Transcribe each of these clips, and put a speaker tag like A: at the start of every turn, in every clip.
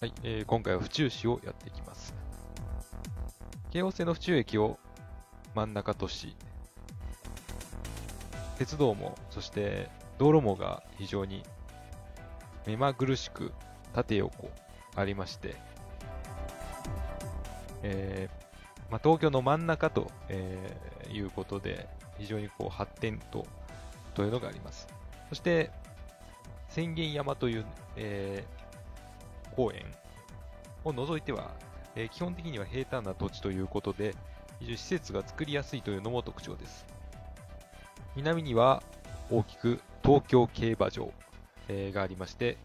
A: はい、えー、今回は府中市をやっていきます。京王線の府中駅を真ん中とし、鉄道も、そして道路網が非常に目まぐるしく縦横ありまして、えー、まあ、東京の真ん中と、えー、いうことで、非常にこう発展とというのがあります。そして、宣言山という、えー、公園を除いては、えー、基本的には平坦な土地ということで、非常に施設が作りやすいというのも特徴です。南には大きく東京競馬場、えー、がありまして、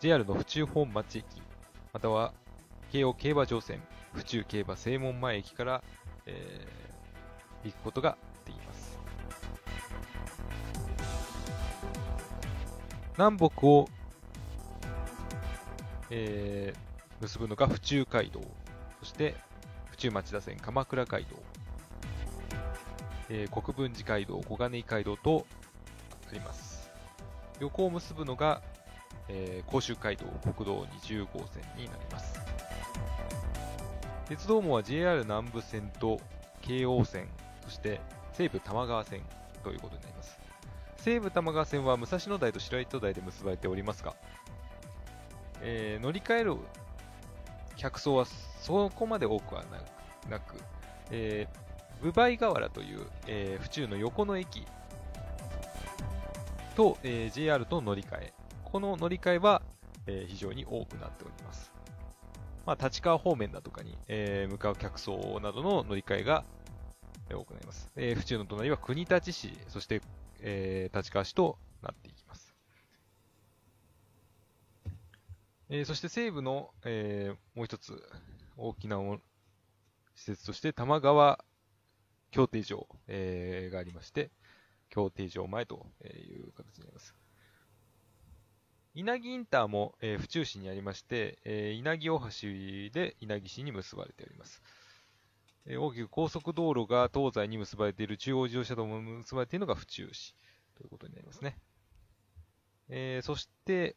A: JR の府中本町駅、または京王競馬場線、府中競馬正門前駅から、えー、行くことが南北を、えー、結ぶのが府中街道、そして府中町田線鎌倉街道、えー、国分寺街道、小金井街道とあります。横を結ぶのが、えー、甲州街道国道20号線になります。鉄道網は JR 南部線と京王線、そして西武多摩川線ということになります。西武多摩川線は武蔵野台と白糸台で結ばれておりますが、えー、乗り換える客層はそこまで多くはなく、えー、ブバイ河原という、えー、府中の横の駅と、えー、JR と乗り換え。この乗り換えは、えー、非常に多くなっております。まあ、立川方面だとかに、えー、向かう客層などの乗り換えが、多くなります。えー、府中の隣は国立市、そしてえー、立川市となっていきます。えー、そして西部の、えー、もう一つ大きな施設として多摩川協定場、えー、がありまして、協定場前という形になります。稲城インターも、えー、府中市にありまして、えー、稲城大橋で稲城市に結ばれております。え大きく高速道路が東西に結ばれている中央自動車道も結ばれているのが府中市ということになりますね。えー、そして、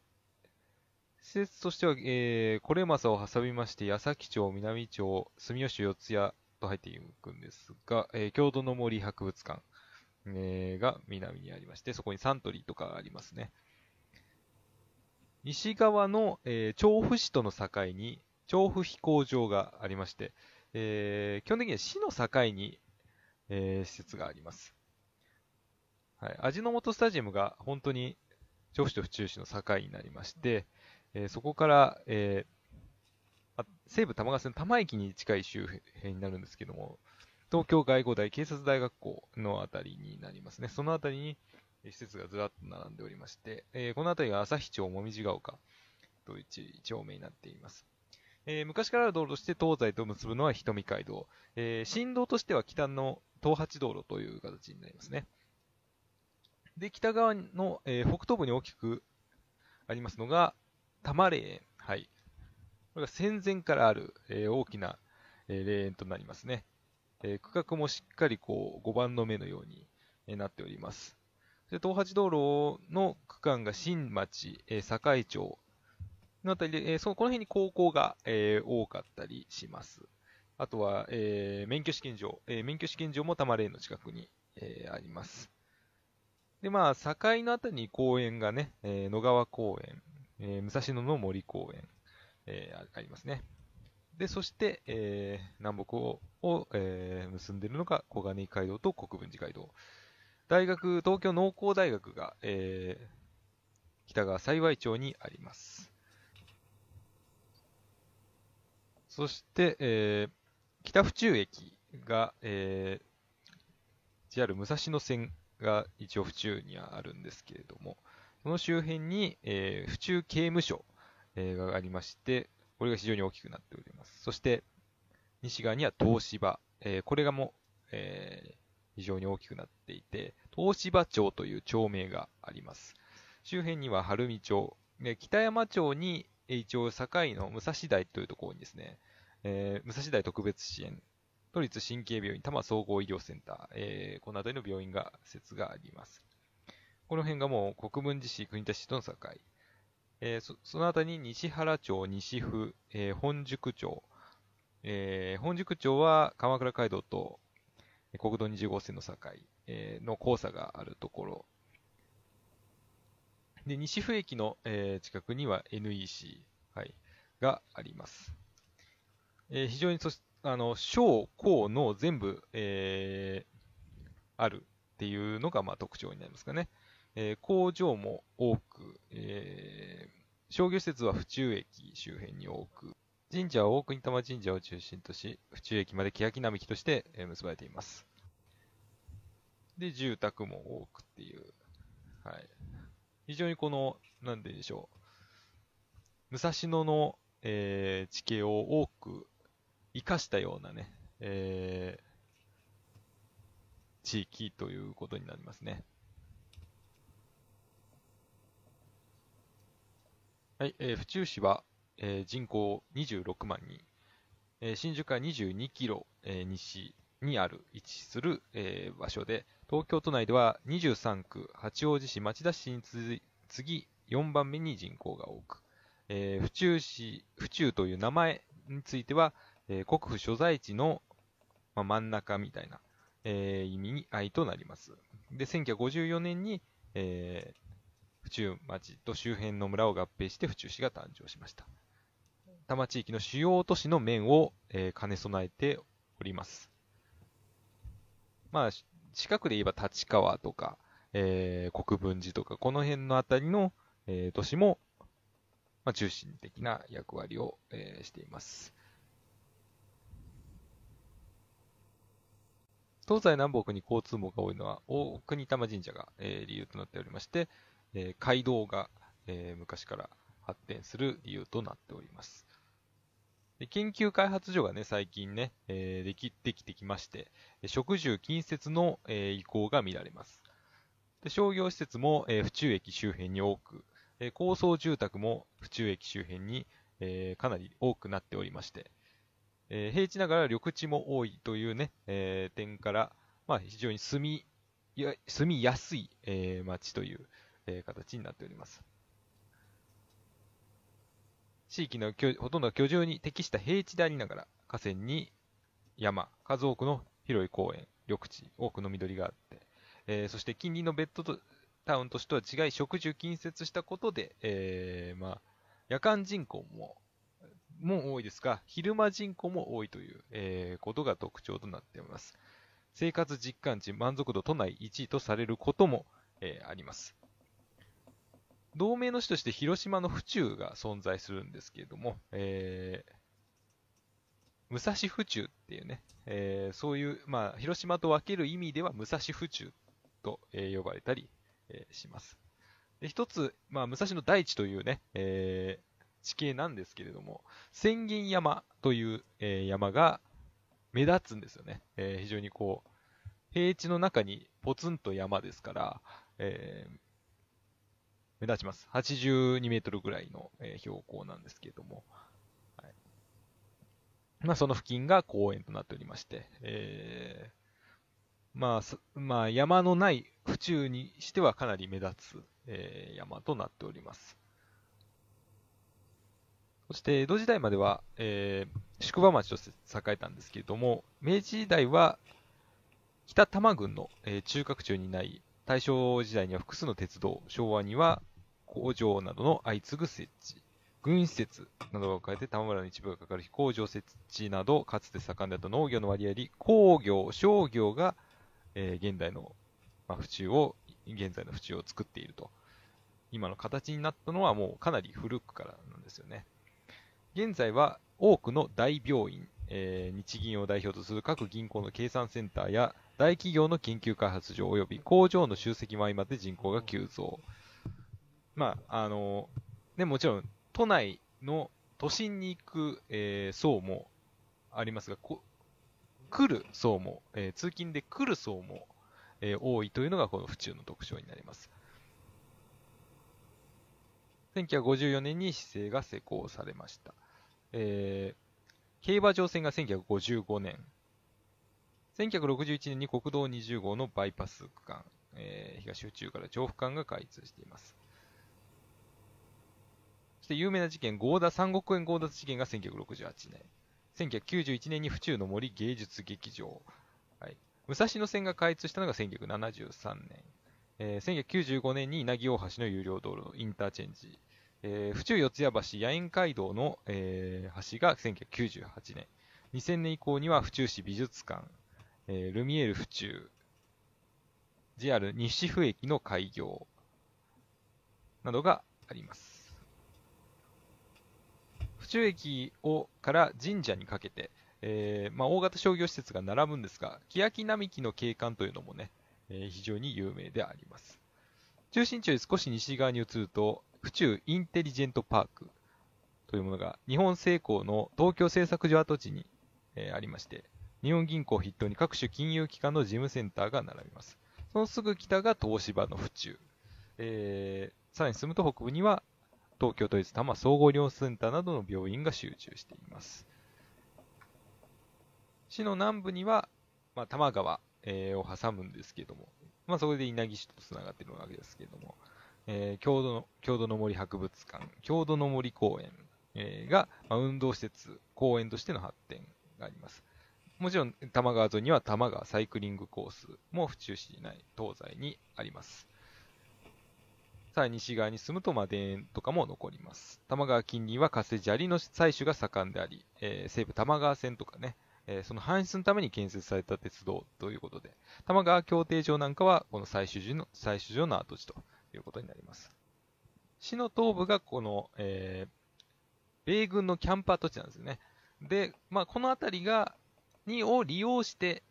A: 施設としては、えー、コレマを挟みまして、矢崎町、南町、住吉四谷と入っていくんですが、えー、郷土の森博物館、えー、が南にありまして、そこにサントリーとかありますね。西側の、えー、調布市との境に、調布飛行場がありまして、えー、基本的には市の境に、えー、施設があります。はい、味の素スタジアムが本当に調布市と府中市の境になりまして、えー、そこから、えー、西武多摩川線多摩駅に近い周辺になるんですけども、東京外語大警察大学校のあたりになりますね。そのあたりに施設がずらっと並んでおりまして、えー、このあたりが旭町もみじが丘という地丁目になっています。えー、昔からある道路として東西と結ぶのは瞳街道。えー、振動としては北の東八道路という形になりますね。で、北側の、えー、北東部に大きくありますのが、多摩霊園。はい。これが戦前からある、えー、大きな、えー、霊園となりますね。え区画もしっかりこう5番の目のように、えなっております。で東八道路の区間が新町、えー、堺町、のあたりで、えー、そのこの辺に高校が、えー、多かったりします。あとは、えー、免許試験場、えー、免許試験場も多摩霊の近くに、えー、あります。で、まあ、境のあたりに公園がね、えー、野川公園、えー、武蔵野の森公園、えー、ありますね。で、そして、えー、南北をを、えー、結んでいるのが小金井街道と国分寺街道。大学、東京農工大学が、えー、北川幸町にあります。そして、えー、北府中駅が、えー、JR 武蔵野線が一応府中にはあるんですけれども、その周辺に、えー、府中刑務所、えー、がありまして、これが非常に大きくなっております。そして、西側には東芝、えー、これがも、えー、非常に大きくなっていて、東芝町という町名があります。周辺には晴海町、北山町に、一応、堺の武蔵台というところにですね、えー、武蔵台特別支援、都立神経病院多摩総合医療センター、えー、この辺りの病院が、説があります。この辺がもう国分寺市、国立市との境。えー、そその辺りに西原町、西府、えー、本宿町、えー、本宿町は鎌倉街道と国道20号線の境、えー、の交差があるところで、西府駅の、えー、近くには NEC、はい、があります。えー、非常にそあの小、高、の全部、えー、あるっていうのが、まあ、特徴になりますかね。えー、工場も多く、えー、商業施設は府中駅周辺に多く、神社は大国玉神社を中心とし、府中駅まで欅並木として結ばれています。で、住宅も多くっていう、はい。非常にこの、なんででしょう。武蔵野の、えー、地形を多く生かしたようなね、えー、地域ということになりますね。はい、えー、府中市は、えー、人口26万人、えー、新宿は22キロ、えー、西、にある、位置する、えー、場所で、東京都内では23区、八王子市、町田市に次、4番目に人口が多く、えー、府中市、府中という名前については、えー、国府所在地の、まあ、真ん中みたいな、えー、意味に愛となります。で、1954年に、えー、府中町と周辺の村を合併して府中市が誕生しました。多摩地域の主要都市の面を、えー、兼ね備えております。まあ、近くで言えば立川とか、えー、国分寺とか、この辺のあたりの、えー、都市も、まあ、中心的な役割を、えー、しています。東西南北に交通網が多いのは、大国玉神社が、えー、理由となっておりまして、えー、街道が、えー、昔から発展する理由となっております。で研究開発所がね、最近ね、えー、でき、できてきまして、食住近接の、えー、移行が見られます。で商業施設も、えー、府中駅周辺に多く、え高層住宅も府中駅周辺に、えかなり多くなっておりまして、え平地ながら緑地も多いというね、え点から、まあ、非常に住み、住みやすい、えー、街という、え形になっております。地域のほとんど居住に適した平地でありながら、河川に山、数多くの広い公園、緑地、多くの緑があって、えー、そして近隣のベッドとタウン都市とは違い、植樹近接したことで、えー、まあ、夜間人口も、も多いですが、昼間人口も多いという、えー、ことが特徴となっています。生活実感値、満足度都内1位とされることも、えー、あります。同盟の市として広島の府中が存在するんですけれども、えー、武蔵府中っていうね、えー、そういう、まあ、広島と分ける意味では武蔵府中と、えー、呼ばれたり、えー、します。で、一つ、まあ、武蔵の大地というね、え地形なんですけれども、千銀山という、え山が目立つんですよね。え非常にこう、平地の中にポツンと山ですから、えー、目立ちます。82メートルぐらいの、え標高なんですけれども、はい、まあ、その付近が公園となっておりまして、えー、まあ、まあ、山のない府中にしてはかなり目立つ、えー、山となっております。そして江戸時代までは、えー、宿場町として栄えたんですけれども、明治時代は北多摩郡の、えー、中核中にない大正時代には複数の鉄道、昭和には工場などの相次ぐ設置、軍施設などをかえて田村の一部がかかる非工場設置など、かつて盛んであった農業の割合工業、商業が、えー、現代の、まあ、府中を、現在の府中を作っていると。今の形になったのはもうかなり古くからなんですよね。現在は多くの大病院、えー、日銀を代表とする各銀行の計算センターや大企業の研究開発所及び工場の集積も相まって人口が急増。まあ、あの、ね、もちろん、都内の都心に行く、えー、層もありますが、こ来る層も、えー、通勤で来る層も、えー、多いというのがこの府中の特徴になります。1954年に市政が施行されました。えー、競馬場線が1955年、1961年に国道20号のバイパス区間、えー、東府中から調布間が開通しています。して有名な事件、強田三国園強奪事件が1968年。1991年に府中の森芸術劇場。はい。武蔵野線が開通したのが1973年。えー、1995年に稲城大橋の有料道路のインターチェンジ。えー、府中四谷橋野縁街道の、えー、橋が1998年。2000年以降には府中市美術館、えー、ルミエール府中、JR 西府駅の開業などがあります。中駅をから神社にかけて、えー、まあ、大型商業施設が並ぶんですが、欅並木の景観というのもね、えー、非常に有名であります。中心地より少し西側に移ると、府中インテリジェントパークというものが、日本製鋼の東京製作所跡地に、えー、ありまして、日本銀行筆頭に各種金融機関の事務センターが並びます。そのすぐ北が東芝の府中。えー、さらに進むと北部には東京都立多摩総合医療センターなどの病院が集中しています。市の南部には、まあ、多摩川、えー、を挟むんですけども、まあ、そこで稲城市とつながっているわけですけども、えー、郷土の郷土の森博物館、郷土の森公園、えー、が、まあ、運動施設、公園としての発展があります。もちろん、多摩川沿いには多摩川サイクリングコースも府中市内、東西にあります。た西側に住むと、まあ、田園とかも残ります。多摩川近隣は活性砂利の採取が盛んであり、えー、西部多摩川線とかね、えー、その搬出のために建設された鉄道ということで、多摩川協定場なんかは、この採取所の、採取所の跡地ということになります。市の東部がこの、えー、米軍のキャンパー跡地なんですね。で、まあ、この辺りが、にを利用して、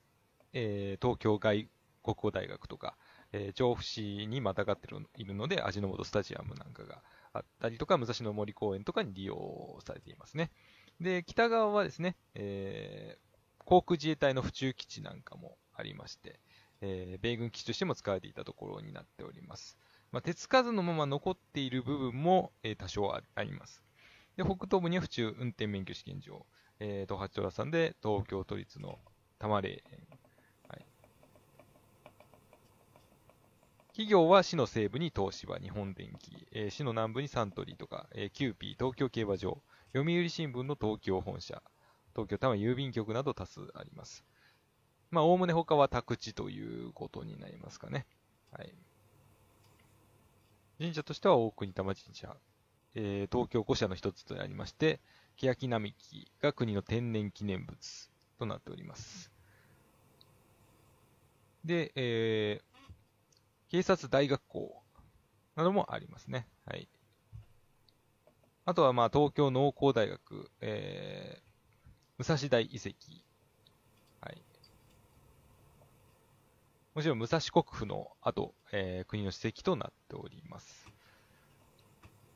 A: えー、東京外国語大学とか、えー、調布市にまたがっているので、味の素スタジアムなんかがあったりとか、武蔵野森公園とかに利用されていますね。で、北側はですね、えー、航空自衛隊の府中基地なんかもありまして、えー、米軍基地としても使われていたところになっております。まあ、手つかずのまま残っている部分も、えー、多少あります。で、北東部には府中運転免許試験場、えー、東八町田さんで東京都立の多摩霊園企業は市の西部に東芝、日本電機、えー、市の南部にサントリーとか、えー、キューピー、東京競馬場、読売新聞の東京本社、東京多摩郵便局など多数あります。まあ、おおむね他は宅地ということになりますかね。はい。神社としては大国摩神社、えー、東京5社の一つとなりまして、欅並木が国の天然記念物となっております。で、えー、警察大学校などもありますね。はい。あとは、まあ、東京農工大学、えー、武蔵大遺跡。はい。もちろん、武蔵国府の後、えー、国の史跡となっております。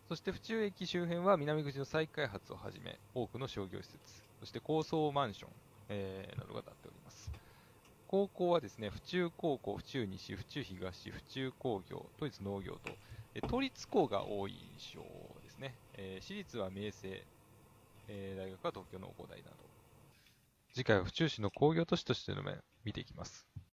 A: そして、府中駅周辺は南口の再開発をはじめ、多くの商業施設、そして高層マンション、えー、などが建っております。高校はですね、府中高校、府中西、府中東、府中工業、都立農業と、え都立校が多い印象ですね。えー、私立は明星、えー、大学は東京農工大など。次回は府中市の工業都市としての面、見ていきます。